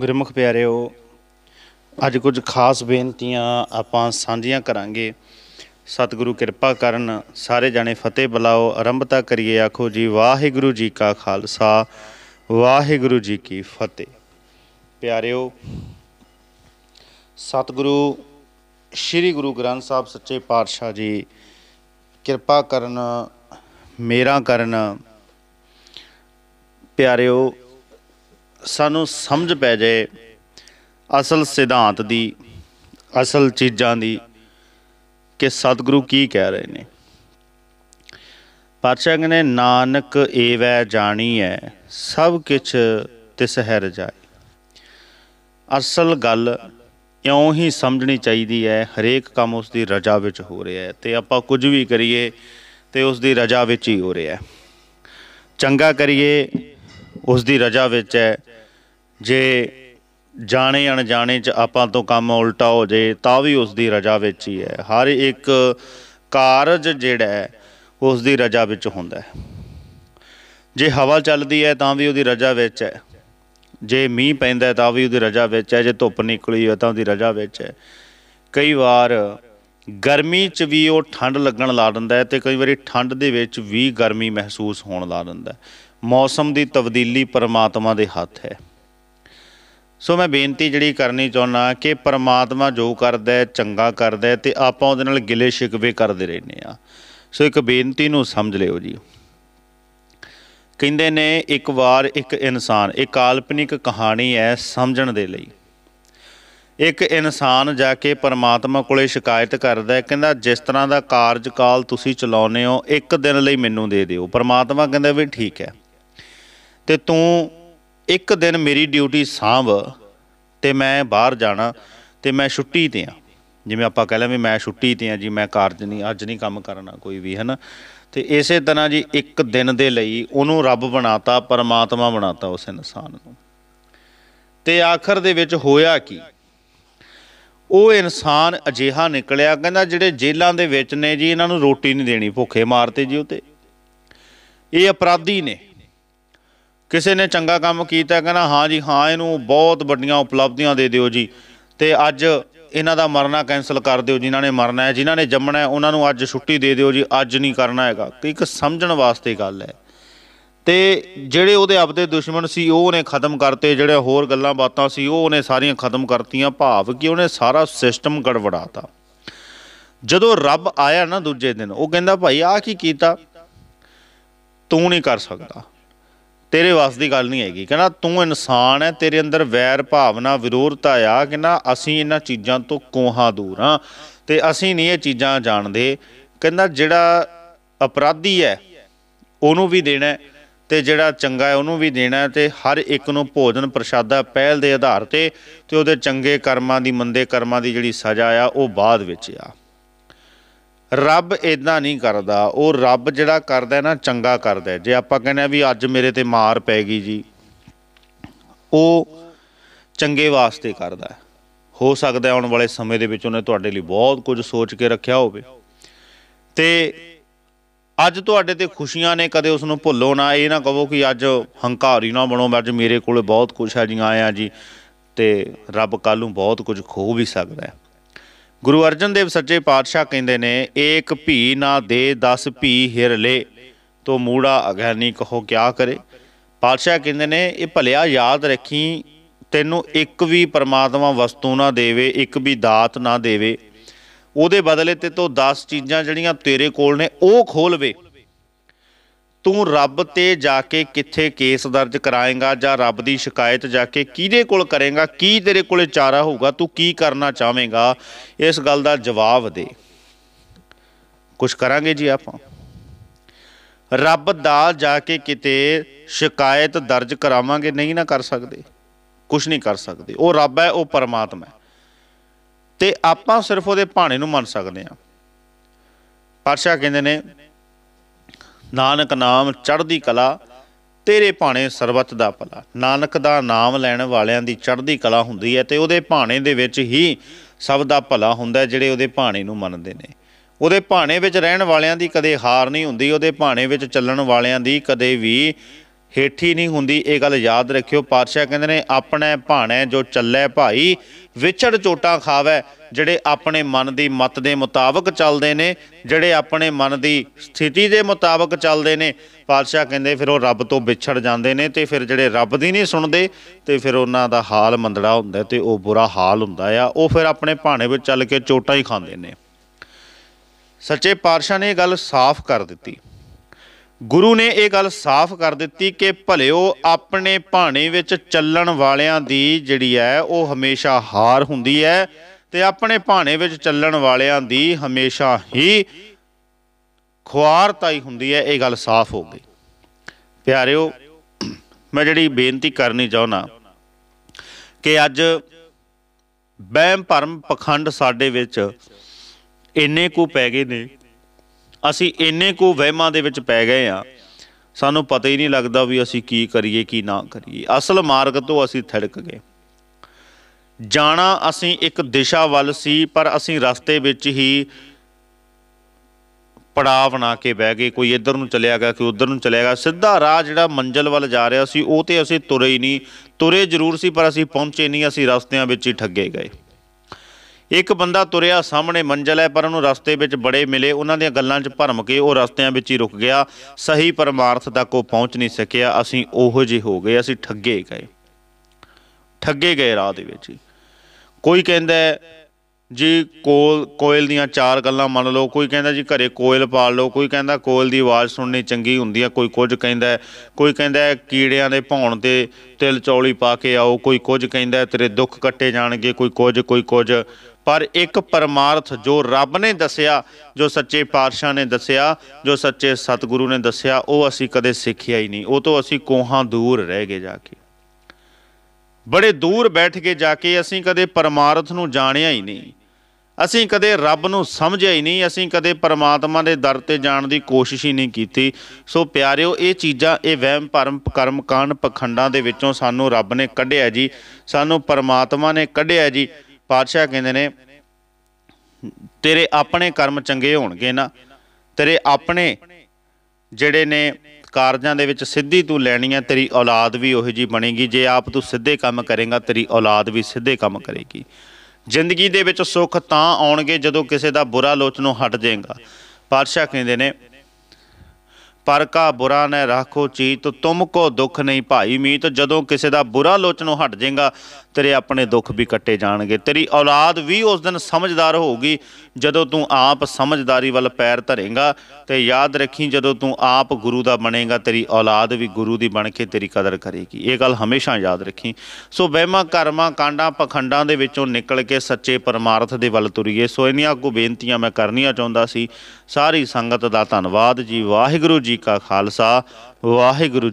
ਗੁਰਮੁਖ ਪਿਆਰਿਓ ਅੱਜ ਕੁਝ ਖਾਸ ਬੇਨਤੀਆਂ ਆਪਾਂ ਸਾਂਝੀਆਂ ਕਰਾਂਗੇ ਸਤਿਗੁਰੂ ਕਿਰਪਾ ਕਰਨ ਸਾਰੇ ਜਾਣੇ ਫਤਿਹ ਬੁਲਾਓ ਆਰੰਭਤਾ ਕਰੀਏ ਆਖੋ ਜੀ ਵਾਹਿਗੁਰੂ ਜੀ ਕਾ ਖਾਲਸਾ ਵਾਹਿਗੁਰੂ ਜੀ ਕੀ ਫਤਿਹ ਪਿਆਰਿਓ ਸਤਿਗੁਰੂ ਸ੍ਰੀ ਗੁਰੂ ਗ੍ਰੰਥ ਸਾਹਿਬ ਸੱਚੇ ਪਾਤਸ਼ਾਹ ਜੀ ਕਿਰਪਾ ਕਰਨ ਮੇਰਾ ਕਰਨ ਪਿਆਰਿਓ ਸਾਨੂੰ ਸਮਝ ਪੈ ਜਾਏ ਅਸਲ ਸਿਧਾਂਤ ਦੀ ਅਸਲ ਚੀਜ਼ਾਂ ਦੀ ਕਿ ਸਤਿਗੁਰੂ ਕੀ ਕਹਿ ਰਹੇ ਨੇ ਪਾਤਸ਼ਾਹ ਨੇ ਨਾਨਕ ਏਵੈ ਜਾਣੀ ਐ ਸਭ ਕਿਛ ਤਿਸ ਹੈ ਰਜਾਈ ਅਸਲ ਗੱਲ ਇਉਂ ਹੀ ਸਮਝਣੀ ਚਾਹੀਦੀ ਹੈ ਹਰੇਕ ਕੰਮ ਉਸ ਦੀ ਰਜਾ ਵਿੱਚ ਹੋ ਰਿਹਾ ਹੈ ਤੇ ਆਪਾਂ ਕੁਝ ਵੀ ਕਰੀਏ ਤੇ ਉਸ ਦੀ ਰਜਾ ਵਿੱਚ ਹੀ ਹੋ ਰਿਹਾ ਹੈ ਚੰਗਾ ਕਰੀਏ ਉਸ ਦੀ ਰਜਾ ਵਿੱਚ ਹੈ ਜੇ ਜਾਣੇ ਅਣਜਾਣੇ ਚ ਆਪਾਂ ਤੋਂ ਕੰਮ ਉਲਟਾ ਹੋ ਜੇ ਤਾਂ ਵੀ ਉਸ ਦੀ ਰਜਾ ਵਿੱਚ ਹੀ ਹੈ ਹਰ ਇੱਕ ਕਾਰਜ ਜਿਹੜਾ ਉਸ ਦੀ ਰਜਾ ਵਿੱਚ ਹੁੰਦਾ ਹੈ ਜੇ ਹਵਾ ਚੱਲਦੀ ਹੈ ਤਾਂ ਵੀ ਉਹਦੀ ਰਜਾ ਵਿੱਚ ਹੈ ਜੇ ਮੀਂਹ ਪੈਂਦਾ ਤਾਂ ਵੀ ਉਹਦੀ ਰਜਾ ਵਿੱਚ ਹੈ ਜੇ ਧੁੱਪ ਨਿਕਲੀ ਹੈ ਤਾਂ ਉਹਦੀ ਰਜਾ ਵਿੱਚ ਹੈ ਕਈ ਵਾਰ ਗਰਮੀ 'ਚ ਵੀ ਉਹ ਠੰਡ ਲੱਗਣ ਲਾ ਦਿੰਦਾ ਹੈ ਤੇ ਕਈ ਵਾਰੀ ਠੰਡ ਦੇ ਵਿੱਚ ਵੀ ਗਰਮੀ ਮਹਿਸੂਸ ਹੋਣ ਲਾ ਦਿੰਦਾ ਹੈ ਮੌਸਮ ਦੀ ਤਬਦੀਲੀ ਪਰਮਾਤਮਾ ਦੇ ਹੱਥ ਹੈ ਸੋ ਮੈਂ ਬੇਨਤੀ ਜਿਹੜੀ ਕਰਨੀ ਚਾਹੁੰਦਾ ਕਿ ਪਰਮਾਤਮਾ ਜੋ ਕਰਦਾ ਹੈ ਚੰਗਾ ਕਰਦਾ ਹੈ ਤੇ ਆਪਾਂ ਉਹਦੇ ਨਾਲ ਗਿਲੇ ਸ਼ਿਕਵੇ ਕਰਦੇ ਰਹਿੰਨੇ ਆ ਸੋ ਇੱਕ ਬੇਨਤੀ ਨੂੰ ਸਮਝ ਲਿਓ ਜੀ ਕਹਿੰਦੇ ਨੇ ਇੱਕ ਵਾਰ ਇੱਕ ਇਨਸਾਨ ਇਹ ਕਾਲਪਨਿਕ ਕਹਾਣੀ ਹੈ ਸਮਝਣ ਦੇ ਲਈ ਇੱਕ ਇਨਸਾਨ ਜਾ ਕੇ ਪਰਮਾਤਮਾ ਕੋਲੇ ਸ਼ਿਕਾਇਤ ਕਰਦਾ ਹੈ ਕਹਿੰਦਾ ਜਿਸ ਤਰ੍ਹਾਂ ਦਾ ਕਾਰਜਕਾਲ ਤੁਸੀਂ ਚਲਾਉਨੇ ਹੋ ਇੱਕ ਦਿਨ ਲਈ ਮੈਨੂੰ ਦੇ ਦਿਓ ਪਰਮਾਤਮਾ ਕਹਿੰਦਾ ਵੀ ਠੀਕ ਹੈ ਤੇ ਤੂੰ ਇੱਕ ਦਿਨ ਮੇਰੀ ਡਿਊਟੀ ਸਾਂਭ ਤੇ ਮੈਂ ਬਾਹਰ ਜਾਣਾ ਤੇ ਮੈਂ ਛੁੱਟੀ ਤੇ ਆ ਜਿਵੇਂ ਆਪਾਂ ਕਹਿ ਵੀ ਮੈਂ ਛੁੱਟੀ ਤੇ ਆ ਜੀ ਮੈਂ ਕਾਰਜ ਨਹੀਂ ਅੱਜ ਨਹੀਂ ਕੰਮ ਕਰਨਾ ਕੋਈ ਵੀ ਹਨਾ ਤੇ ਇਸੇ ਤਰ੍ਹਾਂ ਜੀ ਇੱਕ ਦਿਨ ਦੇ ਲਈ ਉਹਨੂੰ ਰੱਬ ਬਣਾਤਾ ਪਰਮਾਤਮਾ ਬਣਾਤਾ ਉਸ ਇਨਸਾਨ ਨੂੰ ਤੇ ਆਖਰ ਦੇ ਵਿੱਚ ਹੋਇਆ ਕੀ ਉਹ ਇਨਸਾਨ ਅਜੀਹਾ ਨਿਕਲਿਆ ਕਹਿੰਦਾ ਜਿਹੜੇ ਜੇਲਾਂ ਦੇ ਵਿੱਚ ਨੇ ਜੀ ਇਹਨਾਂ ਨੂੰ ਰੋਟੀ ਨਹੀਂ ਦੇਣੀ ਭੁੱਖੇ ਮਾਰਤੇ ਜੀ ਉਤੇ ਇਹ ਅਪਰਾਧੀ ਨੇ ਕਿਸੇ ਨੇ ਚੰਗਾ ਕੰਮ ਕੀਤਾ ਕਹਿੰਦਾ ਹਾਂ ਜੀ ਹਾਂ ਇਹਨੂੰ ਬਹੁਤ ਵੱਡੀਆਂ ਉਪਲਬਧੀਆਂ ਦੇ ਦਿਓ ਜੀ ਤੇ ਅੱਜ ਇਹਨਾਂ ਦਾ ਮਰਨਾ ਕੈਨਸਲ ਕਰ ਦਿਓ ਜਿਨ੍ਹਾਂ ਨੇ ਮਰਨਾ ਹੈ ਜਿਨ੍ਹਾਂ ਨੇ ਜੰਮਣਾ ਹੈ ਉਹਨਾਂ ਨੂੰ ਅੱਜ ਛੁੱਟੀ ਦੇ ਦਿਓ ਜੀ ਅੱਜ ਨਹੀਂ ਕਰਨਾ ਹੈਗਾ ਇੱਕ ਸਮਝਣ ਵਾਸਤੇ ਗੱਲ ਹੈ ਤੇ ਜਿਹੜੇ ਉਹਦੇ ਆਪਦੇ ਦੁਸ਼ਮਣ ਸੀ ਉਹ ਉਹਨੇ ਖਤਮ ਕਰਤੇ ਜਿਹੜੇ ਹੋਰ ਗੱਲਾਂ ਬਾਤਾਂ ਸੀ ਉਹ ਉਹਨੇ ਸਾਰੀਆਂ ਖਤਮ ਕਰਤੀਆਂ ਭਾਵ ਕਿ ਉਹਨੇ ਸਾਰਾ ਸਿਸਟਮ ਗੜਵੜਾਤਾ ਜਦੋਂ ਰੱਬ ਆਇਆ ਨਾ ਦੂਜੇ ਦਿਨ ਉਹ ਕਹਿੰਦਾ ਭਾਈ ਆ ਕੀ ਕੀਤਾ ਤੂੰ ਨਹੀਂ ਕਰ ਸਕਦਾ ਤੇਰੇ ਵਾਸ ਦੀ ਗੱਲ ਨਹੀਂ ਹੈਗੀ ਕਹਿੰਦਾ ਤੂੰ ਇਨਸਾਨ ਹੈ ਤੇਰੇ ਅੰਦਰ ਵੈਰ ਭਾਵਨਾ ਵਿਰੋਧਤਾ ਆ ਕਹਿੰਦਾ ਅਸੀਂ ਇਹਨਾਂ ਚੀਜ਼ਾਂ ਤੋਂ ਕੋਹਾਂ ਦੂਰ ਹਾਂ ਤੇ ਅਸੀਂ ਨਹੀਂ ਇਹ ਚੀਜ਼ਾਂ ਜਾਣਦੇ ਕਹਿੰਦਾ ਜਿਹੜਾ ਅਪਰਾਧੀ ਹੈ ਉਹਨੂੰ ਵੀ ਦੇਣਾ ਤੇ ਜਿਹੜਾ ਚੰਗਾ ਹੈ ਉਹਨੂੰ ਵੀ ਦੇਣਾ ਤੇ ਹਰ ਇੱਕ ਨੂੰ ਭੋਜਨ ਪ੍ਰਸ਼ਾਦਾ ਪਹਿਲ ਦੇ ਆਧਾਰ ਤੇ ਤੇ ਉਹਦੇ ਚੰਗੇ ਕਰਮਾਂ ਦੀ ਮੰਦੇ ਕਰਮਾਂ ਦੀ ਜਿਹੜੀ ਸਜ਼ਾ ਆ ਉਹ ਬਾਅਦ ਵਿੱਚ ਆ ਰੱਬ ਇਦਾਂ ਨਹੀਂ ਕਰਦਾ ਉਹ ਰੱਬ ਜਿਹੜਾ ਕਰਦਾ ਨਾ ਚੰਗਾ ਕਰਦਾ ਜੇ ਆਪਾਂ ਕਹਿੰਦੇ ਆ ਵੀ ਅੱਜ ਮੇਰੇ ਤੇ ਮਾਰ ਪੈ ਗਈ ਜੀ ਉਹ ਚੰਗੇ ਵਾਸਤੇ ਕਰਦਾ ਹੈ ਹੋ ਸਕਦਾ ਆਉਣ ਵਾਲੇ ਸਮੇਂ ਦੇ ਵਿੱਚ ਉਹਨੇ ਤੁਹਾਡੇ ਲਈ ਬਹੁਤ ਕੁਝ ਸੋਚ ਕੇ ਰੱਖਿਆ ਹੋਵੇ ਤੇ ਅੱਜ ਤੁਹਾਡੇ ਤੇ ਖੁਸ਼ੀਆਂ ਨੇ ਕਦੇ ਉਸ ਨੂੰ ਭੁੱਲੋ ਨਾ ਇਹ ਨਾ ਕਹੋ ਕਿ ਅੱਜ ਹੰਕਾਰੀ ਨਾ ਬਣੋ ਅੱਜ ਮੇਰੇ ਕੋਲੇ ਬਹੁਤ ਕੁਝ ਹੈ ਜੀ ਆਇਆ ਜੀ ਤੇ ਰੱਬ ਕੱਲ ਨੂੰ ਬਹੁਤ ਕੁਝ ਖੋ ਵੀ ਸਕਦਾ ਹੈ ਗੁਰੂ ਅਰਜਨ ਦੇਵ ਸੱਚੇ ਪਾਤਸ਼ਾਹ ਕਹਿੰਦੇ ਨੇ ਏਕ ਭੀ ਨਾ ਦੇ 10 ਭੀ ਹਿਰ ਲੇ ਤੋ ਮੂੜਾ ਅਗਿਆਨੀ ਕਹੋ ਕਿਆ ਕਰੇ ਪਾਤਸ਼ਾਹ ਕਹਿੰਦੇ ਨੇ ਇਹ ਭਲਿਆ ਯਾਦ ਰੱਖੀ ਤੈਨੂੰ ਇੱਕ ਵੀ ਪਰਮਾਤਮਾ ਵਸਤੂ ਨਾ ਦੇਵੇ ਇੱਕ ਵੀ ਦਾਤ ਨਾ ਦੇਵੇ ਉਹਦੇ ਬਦਲੇ ਤੇ ਤੋ 10 ਚੀਜ਼ਾਂ ਜਿਹੜੀਆਂ ਤੇਰੇ ਕੋਲ ਨੇ ਉਹ ਖੋਲਵੇ ਤੂੰ ਰੱਬ ਤੇ ਜਾ ਕੇ ਕਿੱਥੇ ਕੇਸ ਦਰਜ ਕਰਾਏਗਾ ਜਾਂ ਰੱਬ ਦੀ ਸ਼ਿਕਾਇਤ ਜਾ ਕੇ ਕਿਹਦੇ ਕੋਲ ਕਰੇਗਾ ਕੀ ਤੇਰੇ ਕੋਲੇ ਚਾਰਾ ਹੋਊਗਾ ਤੂੰ ਕੀ ਕਰਨਾ ਚਾਹਵੇਂਗਾ ਇਸ ਗੱਲ ਦਾ ਜਵਾਬ ਦੇ ਕੁਝ ਕਰਾਂਗੇ ਜੀ ਆਪਾਂ ਰੱਬ ਦਾ ਜਾ ਕੇ ਕਿਤੇ ਸ਼ਿਕਾਇਤ ਦਰਜ ਕਰਾਵਾਂਗੇ ਨਹੀਂ ਨਾ ਕਰ ਸਕਦੇ ਕੁਝ ਨਹੀਂ ਕਰ ਸਕਦੇ ਉਹ ਰੱਬ ਹੈ ਉਹ ਪਰਮਾਤਮਾ ਹੈ ਤੇ ਆਪਾਂ ਸਿਰਫ ਉਹਦੇ ਭਾਣੇ ਨੂੰ ਮੰਨ ਸਕਦੇ ਆ ਪਾਤਸ਼ਾਹ ਕਹਿੰਦੇ ਨੇ ਨਾਨਕ ਨਾਮ ਚੜ੍ਹਦੀ ਕਲਾ ਤੇਰੇ ਭਾਣੇ ਸਰਬਤ ਦਾ ਭਲਾ ਨਾਨਕ ਦਾ ਨਾਮ ਲੈਣ ਵਾਲਿਆਂ ਦੀ ਚੜ੍ਹਦੀ ਕਲਾ ਹੁੰਦੀ ਹੈ ਤੇ ਉਹਦੇ ਭਾਣੇ ਦੇ ਵਿੱਚ ਹੀ ਸਭ ਦਾ ਭਲਾ ਹੁੰਦਾ ਜਿਹੜੇ ਉਹਦੇ ਭਾਣੇ ਨੂੰ ਮੰਨਦੇ ਨੇ ਉਹਦੇ ਭਾਣੇ ਵਿੱਚ ਰਹਿਣ ਵਾਲਿਆਂ ਦੀ ਕਦੇ ਹਾਰ ਨਹੀਂ ਹੁੰਦੀ ਉਹਦੇ ਭਾਣੇ ਵਿੱਚ ਚੱਲਣ ਵਾਲਿਆਂ ਦੀ ਕਦੇ ਵੀ ਹੇਠੀ ਨਹੀਂ ਹੁੰਦੀ ਇਹ ਗੱਲ ਯਾਦ ਰੱਖਿਓ ਪਾਤਸ਼ਾਹ ਕਹਿੰਦੇ ਨੇ ਆਪਣੇ ਭਾਣੇ ਜੋ ਚੱਲੇ ਭਾਈ ਵਿਛੜ ਚੋਟਾਂ ਖਾਵੇ ਜਿਹੜੇ ਆਪਣੇ ਮਨ ਦੀ ਮਤ ਦੇ ਮੁਤਾਬਕ ਚੱਲਦੇ ਨੇ ਜਿਹੜੇ ਆਪਣੇ ਮਨ ਦੀ ਸਥਿਤੀ ਦੇ ਮੁਤਾਬਕ ਚੱਲਦੇ ਨੇ ਪਾਤਸ਼ਾਹ ਕਹਿੰਦੇ ਫਿਰ ਉਹ ਰੱਬ ਤੋਂ ਵਿਛੜ ਜਾਂਦੇ ਨੇ ਤੇ ਫਿਰ ਜਿਹੜੇ ਰੱਬ ਦੀ ਨਹੀਂ ਸੁਣਦੇ ਤੇ ਫਿਰ ਉਹਨਾਂ ਦਾ ਹਾਲ ਮੰਦੜਾ ਹੁੰਦਾ ਤੇ ਉਹ ਬੁਰਾ ਹਾਲ ਹੁੰਦਾ ਆ ਉਹ ਫਿਰ ਆਪਣੇ ਭਾਣੇ ਵਿੱਚ ਚੱਲ ਕੇ ਚੋਟਾਂ ਹੀ ਖਾਂਦੇ ਨੇ ਸੱਚੇ ਪਾਤਸ਼ਾਹ ਨੇ ਇਹ ਗੱਲ ਸਾਫ਼ ਕਰ ਦਿੱਤੀ ਗੁਰੂ ਨੇ ਇਹ ਗੱਲ ਸਾਫ਼ ਕਰ ਦਿੱਤੀ ਕਿ ਭਲਿਓ ਆਪਣੇ ਭਾਣੇ ਵਿੱਚ ਚੱਲਣ ਵਾਲਿਆਂ ਦੀ ਜਿਹੜੀ ਹੈ ਉਹ ਹਮੇਸ਼ਾ ਹਾਰ ਹੁੰਦੀ ਹੈ ਤੇ ਆਪਣੇ ਭਾਣੇ ਵਿੱਚ ਚੱਲਣ ਵਾਲਿਆਂ ਦੀ ਹਮੇਸ਼ਾ ਹੀ ਖੁਆਰਤਾਈ ਹੁੰਦੀ ਹੈ ਇਹ ਗੱਲ ਸਾਫ਼ ਹੋ ਗਈ ਪਿਆਰਿਓ ਮੈਂ ਜਿਹੜੀ ਬੇਨਤੀ ਕਰਨੀ ਚਾਹੁੰਦਾ ਕਿ ਅੱਜ ਬਹਿਮ ਭਰਮ ਪਖੰਡ ਸਾਡੇ ਵਿੱਚ ਇੰਨੇ ਕੁ ਪੈ ਗਏ ਨੇ ਅਸੀਂ ਇੰਨੇ ਕੋ ਵਹਿਮਾਂ ਦੇ ਵਿੱਚ ਪੈ ਗਏ ਆ ਸਾਨੂੰ ਪਤਾ ਹੀ ਨਹੀਂ ਲੱਗਦਾ ਵੀ ਅਸੀਂ ਕੀ ਕਰੀਏ ਕੀ ਨਾ ਕਰੀਏ ਅਸਲ ਮਾਰਗ ਤੋਂ ਅਸੀਂ ਥੜਕ ਗਏ ਜਾਣਾ ਅਸੀਂ ਇੱਕ ਦਿਸ਼ਾ ਵੱਲ ਸੀ ਪਰ ਅਸੀਂ ਰਸਤੇ ਵਿੱਚ ਹੀ ਪੜਾਅ ਬਣਾ ਕੇ ਬਹਿ ਗਏ ਕੋਈ ਇੱਧਰ ਨੂੰ ਚਲਿਆ ਗਿਆ ਕੋਈ ਉੱਧਰ ਨੂੰ ਚਲਿਆ ਗਿਆ ਸਿੱਧਾ ਰਾਹ ਜਿਹੜਾ ਮੰਜ਼ਲ ਵੱਲ ਜਾ ਰਿਹਾ ਸੀ ਉਹ ਤੇ ਅਸੀਂ ਤੁਰੇ ਹੀ ਨਹੀਂ ਤੁਰੇ ਜ਼ਰੂਰ ਸੀ ਪਰ ਅਸੀਂ ਪਹੁੰਚੇ ਨਹੀਂ ਅਸੀਂ ਰਸਤਿਆਂ ਵਿੱਚ ਹੀ ਠੱਗੇ ਗਏ ਇੱਕ ਬੰਦਾ ਤੁਰਿਆ ਸਾਹਮਣੇ ਮੰਜ਼ਲ ਹੈ ਪਰ ਉਹਨੂੰ ਰਸਤੇ ਵਿੱਚ ਬੜੇ ਮਿਲੇ ਉਹਨਾਂ ਦੀਆਂ ਗੱਲਾਂ 'ਚ ਭਰਮ ਕੇ ਉਹ ਰਸਤਿਆਂ ਵਿੱਚ ਹੀ ਰੁਕ ਗਿਆ ਸਹੀ ਪਰਮਾਰਥ ਤੱਕ ਉਹ ਪਹੁੰਚ ਨਹੀਂ ਸਕਿਆ ਅਸੀਂ ਉਹੋ ਜਿਹੇ ਹੋ ਗਏ ਅਸੀਂ ਠੱਗੇ ਗਏ ਠੱਗੇ ਗਏ ਰਾਹ ਦੇ ਵਿੱਚ ਕੋਈ ਕਹਿੰਦਾ ਜੀ ਕੋਲ ਕੋਇਲ ਦੀਆਂ ਚਾਰ ਗੱਲਾਂ ਮੰਨ ਲਓ ਕੋਈ ਕਹਿੰਦਾ ਜੀ ਘਰੇ ਕੋਇਲ ਪਾਲ ਲਓ ਕੋਈ ਕਹਿੰਦਾ ਕੋਇਲ ਦੀ ਆਵਾਜ਼ ਸੁਣਨੀ ਚੰਗੀ ਹੁੰਦੀ ਆ ਕੋਈ ਕੁਝ ਕਹਿੰਦਾ ਕੋਈ ਕਹਿੰਦਾ ਕੀੜਿਆਂ ਦੇ ਭੌਣ ਤੇ ਤਿਲ ਚੌਲੀ ਪਾ ਕੇ ਆਓ ਕੋਈ ਕੁਝ ਕਹਿੰਦਾ ਤੇਰੇ ਦੁੱਖ ਕੱਟੇ ਜਾਣਗੇ ਕੋਈ ਕੁਝ ਕੋਈ ਕੁਝ ਪਰ ਇੱਕ ਪਰਮਾਰਥ ਜੋ ਰੱਬ ਨੇ ਦੱਸਿਆ ਜੋ ਸੱਚੇ ਪਾਤਸ਼ਾਹ ਨੇ ਦੱਸਿਆ ਜੋ ਸੱਚੇ ਸਤਿਗੁਰੂ ਨੇ ਦੱਸਿਆ ਉਹ ਅਸੀਂ ਕਦੇ ਸਿੱਖਿਆ ਹੀ ਨਹੀਂ ਉਹ ਤੋਂ ਅਸੀਂ ਕੋਹਾਂ ਦੂਰ ਰਹਿ ਗਏ ਜਾ ਕੇ ਬੜੇ ਦੂਰ ਬੈਠ ਕੇ ਜਾ ਕੇ ਅਸੀਂ ਕਦੇ ਪਰਮਾਰਥ ਨੂੰ ਜਾਣਿਆ ਹੀ ਨਹੀਂ ਅਸੀਂ ਕਦੇ ਰੱਬ ਨੂੰ ਸਮਝਿਆ ਹੀ ਨਹੀਂ ਅਸੀਂ ਕਦੇ ਪਰਮਾਤਮਾ ਦੇ ਦਰ ਤੇ ਜਾਣ ਦੀ ਕੋਸ਼ਿਸ਼ ਹੀ ਨਹੀਂ ਕੀਤੀ ਸੋ ਪਿਆਰਿਓ ਇਹ ਚੀਜ਼ਾਂ ਇਹ ਵਹਿਮ ਭਰਮ ਕਰਮ ਕਾਂਡ ਪਖੰਡਾਂ ਦੇ ਵਿੱਚੋਂ ਸਾਨੂੰ ਰੱਬ ਨੇ ਕੱਢਿਆ ਜੀ ਸਾਨੂੰ ਪਰਮਾਤਮਾ ਨੇ ਕੱਢਿਆ ਜੀ ਪਾਤਸ਼ਾਹ ਕਹਿੰਦੇ ਨੇ ਤੇਰੇ ਆਪਣੇ ਕਰਮ ਚੰਗੇ ਹੋਣਗੇ ਨਾ ਤੇਰੇ ਆਪਣੇ ਜਿਹੜੇ ਨੇ ਕਾਰਜਾਂ ਦੇ ਵਿੱਚ ਸਿੱਧੀ ਤੂੰ ਲੈਣੀ ਹੈ ਤੇਰੀ ਔਲਾਦ ਵੀ ਉਹੀ ਜੀ ਬਣੇਗੀ ਜੇ ਆਪ ਤੂੰ ਸਿੱਧੇ ਕੰਮ ਕਰੇਗਾ ਤੇਰੀ ਔਲਾਦ ਵੀ ਸਿੱਧੇ ਕੰਮ ਕਰੇਗੀ ਜ਼ਿੰਦਗੀ ਦੇ ਵਿੱਚ ਸੁੱਖ ਤਾਂ ਆਉਣਗੇ ਜਦੋਂ ਕਿਸੇ ਦਾ ਬੁਰਾ ਲੋਚ ਨੂੰ ਹਟ ਜਾਏਗਾ ਪਾਤਸ਼ਾਹ ਕਹਿੰਦੇ ਨੇ ਪਰ ਕਾ ਬੁਰਾ ਨਾ ਰੱਖੋ ਚੀਤ ਤੁਮ ਕੋ ਦੁੱਖ ਨਹੀਂ ਭਾਈ ਮੀਤ ਜਦੋਂ ਕਿਸੇ ਦਾ ਬੁਰਾ ਲੋਚਨੋਂ ਹਟ ਜਾਏਗਾ ਤੇਰੇ ਆਪਣੇ ਦੁੱਖ ਵੀ ਕੱਟੇ ਜਾਣਗੇ ਤੇਰੀ ਔਲਾਦ ਵੀ ਉਸ ਦਿਨ ਸਮਝਦਾਰ ਹੋਊਗੀ ਜਦੋਂ ਤੂੰ ਆਪ ਸਮਝਦਾਰੀ ਵੱਲ ਪੈਰ ਧਰੇਗਾ ਤੇ ਯਾਦ ਰੱਖੀ ਜਦੋਂ ਤੂੰ ਆਪ ਗੁਰੂ ਦਾ ਬਣੇਗਾ ਤੇਰੀ ਔਲਾਦ ਵੀ ਗੁਰੂ ਦੀ ਬਣ ਕੇ ਤੇਰੀ ਕਦਰ ਕਰੇਗੀ ਇਹ ਗੱਲ ਹਮੇਸ਼ਾ ਯਾਦ ਰੱਖੀ ਸੋ ਵਹਿਮਾਂ ਕਰਮਾਂ ਕਾਂਡਾਂ ਪਖੰਡਾਂ ਦੇ ਵਿੱਚੋਂ ਨਿਕਲ ਕੇ ਸੱਚੇ ਪਰਮਾਰਥ ਦੇ ਵੱਲ ਤੁਰੀਏ ਸੋ ਇਹਨੀਆਂ ਕੋ ਬੇਨਤੀਆਂ ਮੈਂ ਕਰਨੀਆਂ ਚਾਹੁੰਦਾ ਸੀ ਸਾਰੀ ਸੰਗਤ ਦਾ ਧੰਨਵਾਦ ਜੀ ਵਾਹਿਗੁਰੂ ਜੀ ਕਾ ਖਾਲਸਾ ਵਾਹਿਗੁਰੂ